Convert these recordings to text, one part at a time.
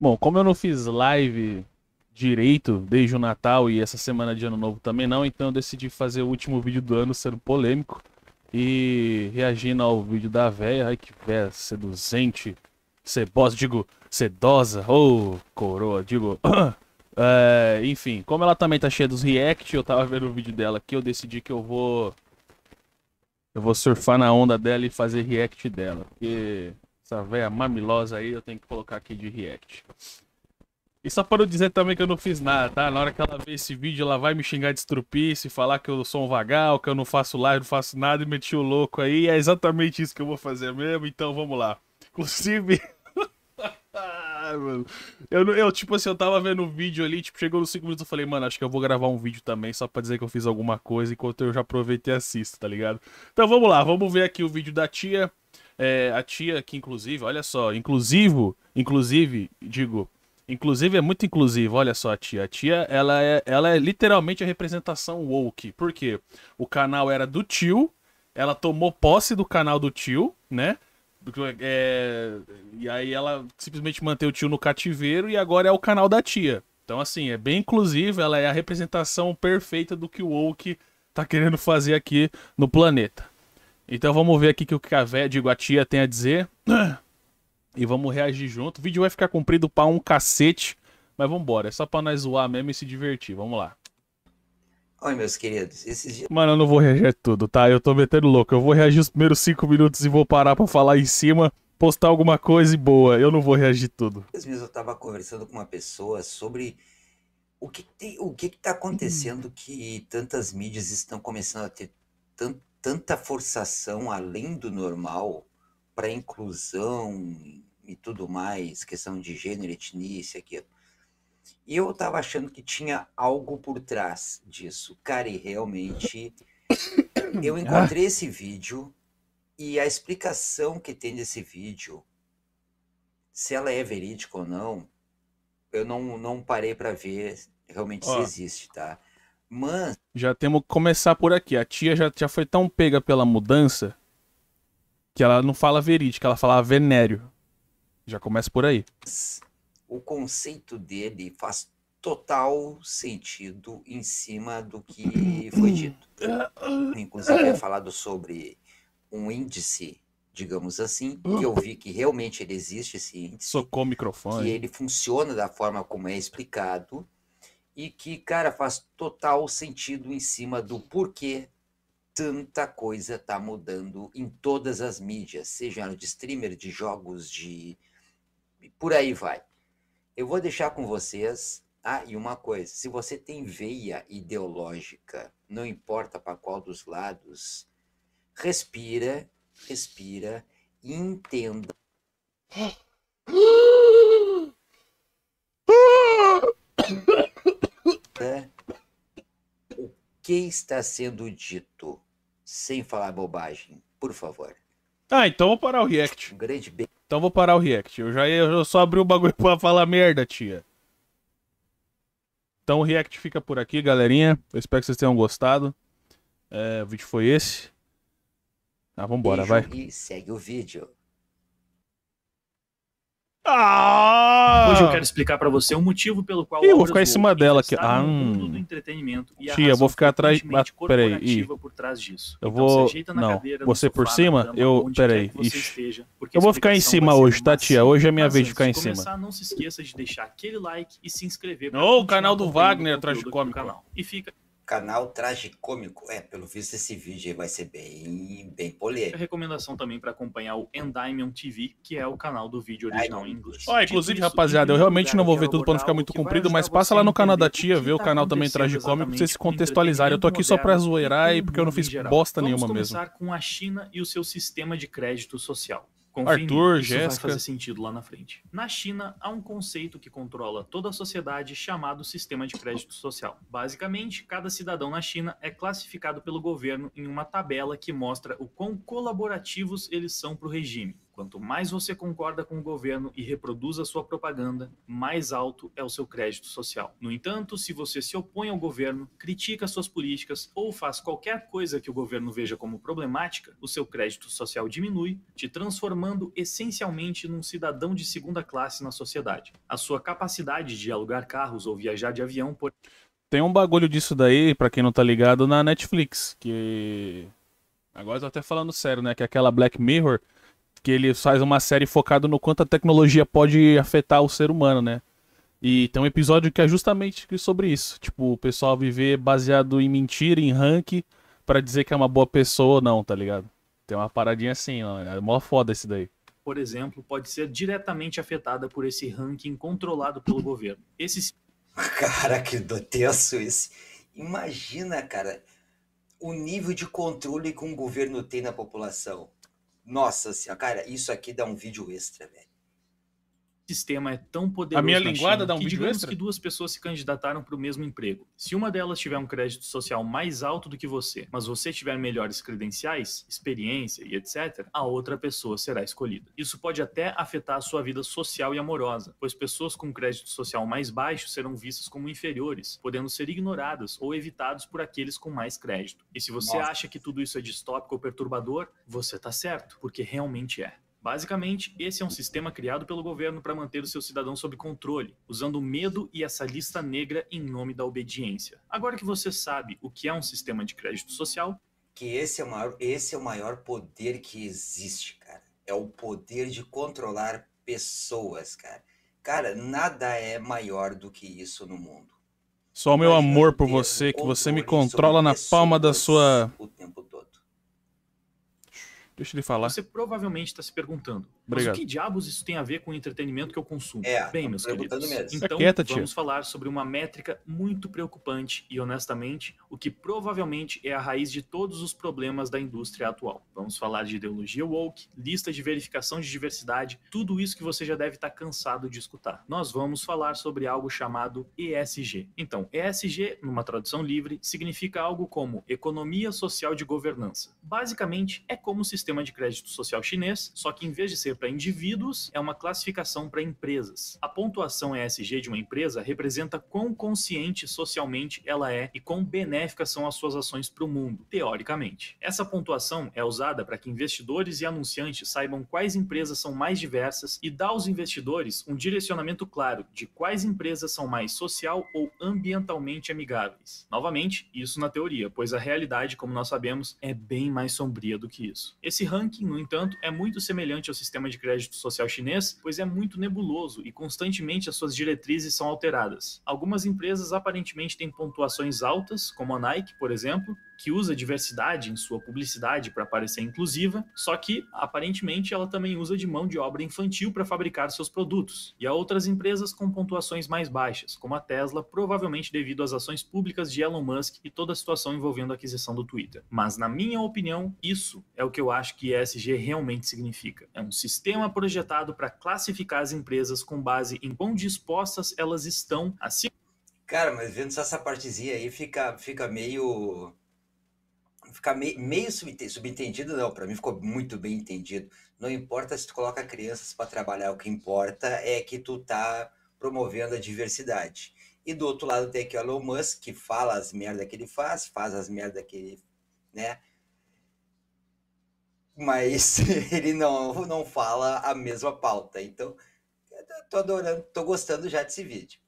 Bom, como eu não fiz live direito desde o Natal e essa semana de Ano Novo também não, então eu decidi fazer o último vídeo do ano sendo polêmico e reagindo ao vídeo da véia. Ai que véia seduzente, sedosa digo, sedosa, ou oh, coroa, digo. é, enfim, como ela também tá cheia dos react, eu tava vendo o vídeo dela aqui, eu decidi que eu vou. Eu vou surfar na onda dela e fazer react dela. Porque essa velha mamilosa aí eu tenho que colocar aqui de react. E só para eu dizer também que eu não fiz nada, tá? Na hora que ela ver esse vídeo, ela vai me xingar de estrupice, falar que eu sou um vagal, que eu não faço live, não faço nada e meti o louco aí. É exatamente isso que eu vou fazer mesmo, então vamos lá. Inclusive. Eu, eu, tipo assim, eu tava vendo um vídeo ali, tipo, chegou nos 5 minutos, eu falei, mano, acho que eu vou gravar um vídeo também, só pra dizer que eu fiz alguma coisa, enquanto eu já aproveitei, e assisto, tá ligado? Então vamos lá, vamos ver aqui o vídeo da tia. É, a tia aqui, inclusive, olha só, inclusivo, inclusive, digo, inclusive é muito inclusivo, olha só a tia. A tia, ela é, ela é literalmente a representação woke. Por quê? O canal era do tio, ela tomou posse do canal do tio, né? É, e aí ela simplesmente manteve o tio no cativeiro e agora é o canal da tia. Então, assim, é bem inclusivo, ela é a representação perfeita do que o woke tá querendo fazer aqui no planeta. Então vamos ver aqui o que a véia, digo, a tia tem a dizer. E vamos reagir junto. O vídeo vai ficar comprido pra um cacete. Mas vambora, é só pra nós zoar mesmo e se divertir. Vamos lá. Oi, meus queridos. Esses dias... Mano, eu não vou reagir tudo, tá? Eu tô metendo louco. Eu vou reagir os primeiros cinco minutos e vou parar pra falar em cima, postar alguma coisa e boa. Eu não vou reagir tudo. Às vezes eu tava conversando com uma pessoa sobre o que, tem, o que, que tá acontecendo hum. que tantas mídias estão começando a ter tanto tanta forçação além do normal para inclusão e tudo mais, questão de gênero, etnia, isso e E eu estava achando que tinha algo por trás disso. Cara, e realmente eu encontrei esse vídeo e a explicação que tem desse vídeo, se ela é verídica ou não, eu não, não parei para ver realmente oh. se existe, tá? Mano. Já temos que começar por aqui. A tia já, já foi tão pega pela mudança que ela não fala verídica, ela fala venério. Já começa por aí. O conceito dele faz total sentido em cima do que foi dito. Inclusive, é falado sobre um índice, digamos assim, que eu vi que realmente ele existe esse índice. Socou o microfone. Que ele funciona da forma como é explicado e que, cara, faz total sentido em cima do porquê tanta coisa está mudando em todas as mídias, seja de streamer, de jogos, de. por aí vai. Eu vou deixar com vocês. Ah, e uma coisa: se você tem veia ideológica, não importa para qual dos lados, respira, respira e entenda. Ah! É. O que está sendo dito sem falar bobagem, por favor? Ah, então vou parar o react. Um grande beijo. Então vou parar o react. Eu já, eu só abri o bagulho pra falar merda, tia. Então o react fica por aqui, galerinha. Eu espero que vocês tenham gostado. É, o vídeo foi esse. Ah, vambora, beijo vai. E segue o vídeo. Ah! Hoje eu quero explicar para você o um motivo pelo qual Ih, eu vou ficar em cima dela aqui. Ah, hum. do entretenimento e Tia, vou ficar atrás, ah, peraí. Ih. por trás disso. Eu então, vou não, cadeira, você por cima, dama, eu peraí. Esteja, eu vou ficar em cima hoje, tá, tia? Hoje é minha vez de ficar em começar, cima. não se esqueça de deixar aquele like e se inscrever. Não, o canal do Wagner atrás de cómico. E fica canal Tragicômico. É, pelo visto esse vídeo aí vai ser bem, bem polêmico. A recomendação também para acompanhar o Endymion TV, que é o canal do vídeo original em inglês. Ó, inclusive, rapaziada, eu realmente não vou ver tudo para não ficar muito comprido, mas passa lá no canal da tia, vê o tá canal também Tragicômico, pra vocês se contextualizarem. Eu tô aqui só para zoeirar e porque eu não fiz bosta nenhuma mesmo. Vamos começar com a China e o seu sistema de crédito social. Arthur, Jéssica. vai fazer sentido lá na frente. Na China, há um conceito que controla toda a sociedade chamado sistema de crédito social. Basicamente, cada cidadão na China é classificado pelo governo em uma tabela que mostra o quão colaborativos eles são para o regime. Quanto mais você concorda com o governo e reproduz a sua propaganda, mais alto é o seu crédito social. No entanto, se você se opõe ao governo, critica suas políticas ou faz qualquer coisa que o governo veja como problemática, o seu crédito social diminui, te transformando essencialmente num cidadão de segunda classe na sociedade. A sua capacidade de alugar carros ou viajar de avião por tem um bagulho disso daí, para quem não tá ligado, na Netflix, que agora eu tô até falando sério, né, que é aquela Black Mirror que ele faz uma série focada no quanto a tecnologia pode afetar o ser humano, né? E tem um episódio que é justamente sobre isso. Tipo, o pessoal viver baseado em mentira, em rank, para dizer que é uma boa pessoa ou não, tá ligado? Tem uma paradinha assim, ó. É mó foda esse daí. Por exemplo, pode ser diretamente afetada por esse ranking controlado pelo governo. Esse. Cara, que tenso esse. Imagina, cara, o nível de controle que um governo tem na população. Nossa senhora, cara, isso aqui dá um vídeo extra, velho sistema é tão poderoso. A minha linguada China, dá um que, digamos extra? que duas pessoas se candidataram para o mesmo emprego. Se uma delas tiver um crédito social mais alto do que você, mas você tiver melhores credenciais, experiência e etc, a outra pessoa será escolhida. Isso pode até afetar a sua vida social e amorosa, pois pessoas com crédito social mais baixo serão vistas como inferiores, podendo ser ignoradas ou evitados por aqueles com mais crédito. E se você Nossa. acha que tudo isso é distópico ou perturbador, você está certo, porque realmente é. Basicamente, esse é um sistema criado pelo governo para manter os seus cidadãos sob controle, usando o medo e essa lista negra em nome da obediência. Agora que você sabe o que é um sistema de crédito social, que esse é o maior, esse é o maior poder que existe, cara. É o poder de controlar pessoas, cara. Cara, nada é maior do que isso no mundo. Só o meu amor é por você, que você me controla na palma da sua Deixa ele falar. Você provavelmente está se perguntando, Obrigado. mas o que diabos isso tem a ver com o entretenimento que eu consumo? É, Bem, tá meus queridos, mesmo. então vamos falar sobre uma métrica muito preocupante e, honestamente, o que provavelmente é a raiz de todos os problemas da indústria atual. Vamos falar de ideologia woke, lista de verificação de diversidade, tudo isso que você já deve estar tá cansado de escutar. Nós vamos falar sobre algo chamado ESG. Então, ESG, numa tradução livre, significa algo como Economia Social de Governança. Basicamente, é como o sistema sistema de crédito social chinês, só que em vez de ser para indivíduos, é uma classificação para empresas. A pontuação ESG de uma empresa representa quão consciente socialmente ela é e quão benéficas são as suas ações para o mundo, teoricamente. Essa pontuação é usada para que investidores e anunciantes saibam quais empresas são mais diversas e dá aos investidores um direcionamento claro de quais empresas são mais social ou ambientalmente amigáveis. Novamente, isso na teoria, pois a realidade, como nós sabemos, é bem mais sombria do que isso. Esse esse ranking, no entanto, é muito semelhante ao sistema de crédito social chinês, pois é muito nebuloso e constantemente as suas diretrizes são alteradas. Algumas empresas aparentemente têm pontuações altas, como a Nike, por exemplo, que usa diversidade em sua publicidade para parecer inclusiva, só que aparentemente ela também usa de mão de obra infantil para fabricar seus produtos, e há outras empresas com pontuações mais baixas, como a Tesla, provavelmente devido às ações públicas de Elon Musk e toda a situação envolvendo a aquisição do Twitter. Mas, na minha opinião, isso é o que eu acho que ESG realmente significa. É um sistema projetado para classificar as empresas com base em quão dispostas elas estão a se. Cara, mas vendo só essa partezinha aí, fica, fica meio ficar meio, meio subentendido, não, para mim ficou muito bem entendido. Não importa se tu coloca crianças para trabalhar, o que importa é que tu tá promovendo a diversidade. E do outro lado tem aqui o Elon Musk, que fala as merda que ele faz, faz as merda que ele, né? Mas ele não não fala a mesma pauta. Então, tô adorando, tô gostando já desse vídeo.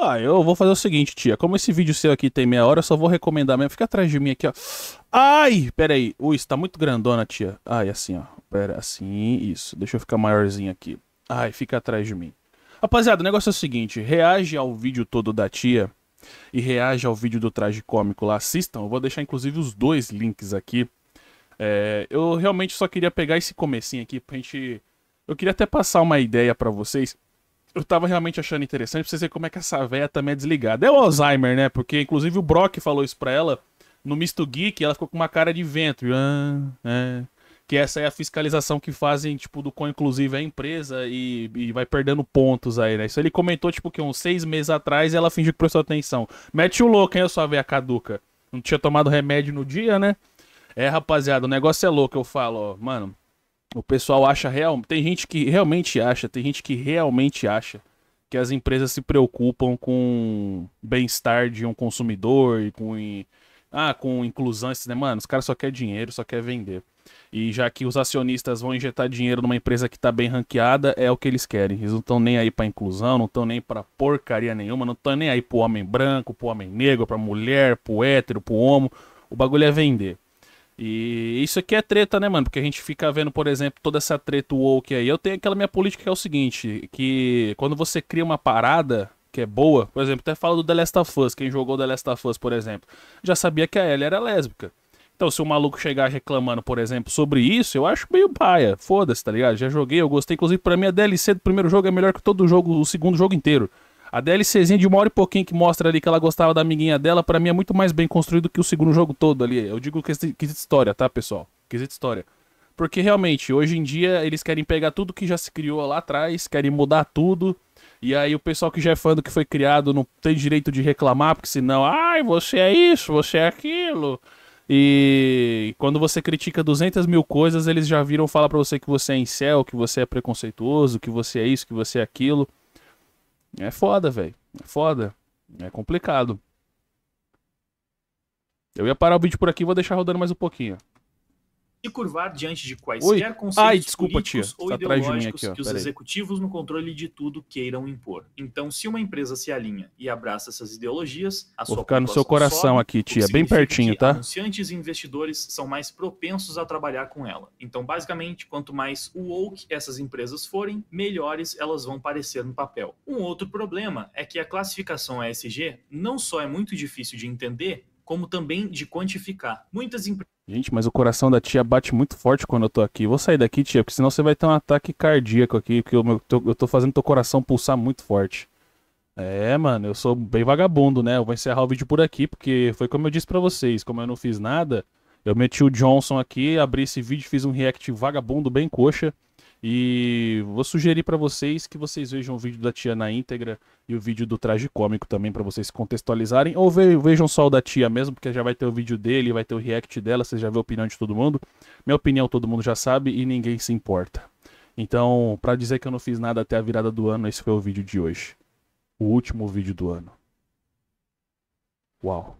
Ah, eu vou fazer o seguinte, tia. Como esse vídeo seu aqui tem meia hora, eu só vou recomendar mesmo. Fica atrás de mim aqui, ó. Ai, pera aí. Ui, está muito grandona, tia. Ai, assim, ó. Pera, assim, isso. Deixa eu ficar maiorzinho aqui. Ai, fica atrás de mim. Rapaziada, o negócio é o seguinte. Reage ao vídeo todo da tia e reage ao vídeo do traje cômico lá. Assistam. Eu vou deixar, inclusive, os dois links aqui. É, eu realmente só queria pegar esse comecinho aqui pra gente... Eu queria até passar uma ideia para vocês eu tava realmente achando interessante pra vocês verem como é que essa véia também é desligada. É o Alzheimer, né? Porque inclusive o Brock falou isso pra ela no Misto Geek, ela ficou com uma cara de ventre. Ah, é. Que essa é a fiscalização que fazem, tipo, do qual inclusive é a empresa e, e, vai perdendo pontos aí, né? Isso ele comentou, tipo, que uns seis meses atrás ela fingiu que prestou atenção. Mete o louco, hein, a sua veia caduca. Não tinha tomado remédio no dia, né? É, rapaziada, o negócio é louco, eu falo, ó, mano. O pessoal acha real, tem gente que realmente acha, tem gente que realmente acha que as empresas se preocupam com bem-estar de um consumidor e com ah, com inclusão, esse, né? mano, os caras só quer dinheiro, só quer vender. E já que os acionistas vão injetar dinheiro numa empresa que está bem ranqueada, é o que eles querem. Eles não estão nem aí para inclusão, não estão nem para porcaria nenhuma, não estão nem aí pro homem branco, pro homem negro, pra mulher, pro hétero, pro homo. O bagulho é vender. E isso aqui é treta, né, mano? Porque a gente fica vendo, por exemplo, toda essa treta woke aí. Eu tenho aquela minha política que é o seguinte, que quando você cria uma parada que é boa, por exemplo, até fala do The Last of Us, quem jogou The Last of Us, por exemplo, já sabia que a Ellie era lésbica. Então, se o um maluco chegar reclamando, por exemplo, sobre isso, eu acho meio paia. Foda-se, tá ligado? Já joguei, eu gostei. Inclusive, pra mim, a DLC do primeiro jogo é melhor que todo o jogo, o segundo jogo inteiro. A DLCzinha de uma hora e pouquinho que mostra ali que ela gostava da amiguinha dela, para mim é muito mais bem construído que o segundo jogo todo ali. Eu digo que quesito história, tá, pessoal? Quesito história. Porque realmente, hoje em dia, eles querem pegar tudo que já se criou lá atrás, querem mudar tudo. E aí o pessoal que já é fã do que foi criado não tem direito de reclamar, porque senão, ai, você é isso, você é aquilo. E quando você critica 200 mil coisas, eles já viram falar pra você que você é incel, que você é preconceituoso, que você é isso, que você é aquilo. É foda, velho. É foda. É complicado. Eu ia parar o vídeo por aqui e vou deixar rodando mais um pouquinho se curvar diante de quaisquer conceitos políticos tia. Tá ou tá ideológicos aqui, que os executivos no controle de tudo queiram impor. Então, se uma empresa se alinha e abraça essas ideologias, a Vou sua ficar no seu coração sobe, aqui, tia, bem pertinho, tá? Anunciantes e investidores são mais propensos a trabalhar com ela. Então, basicamente, quanto mais woke essas empresas forem, melhores elas vão parecer no papel. Um outro problema é que a classificação ESG não só é muito difícil de entender, como também de quantificar. Muitas empresas Gente, mas o coração da tia bate muito forte quando eu tô aqui. vou sair daqui, tia, porque senão você vai ter um ataque cardíaco aqui, porque eu, tô, eu tô fazendo teu coração pulsar muito forte. É, mano, eu sou bem vagabundo, né? Eu vou encerrar o vídeo por aqui, porque foi como eu disse para vocês, como eu não fiz nada, eu meti o Johnson aqui, abri esse vídeo, fiz um react vagabundo bem coxa. E vou sugerir para vocês que vocês vejam o vídeo da tia na íntegra e o vídeo do traje cômico também para vocês contextualizarem. Ou vejam só o da tia mesmo, porque já vai ter o vídeo dele, vai ter o react dela, você já vê a opinião de todo mundo. Minha opinião todo mundo já sabe e ninguém se importa. Então, para dizer que eu não fiz nada até a virada do ano, esse foi o vídeo de hoje. O último vídeo do ano. Uau.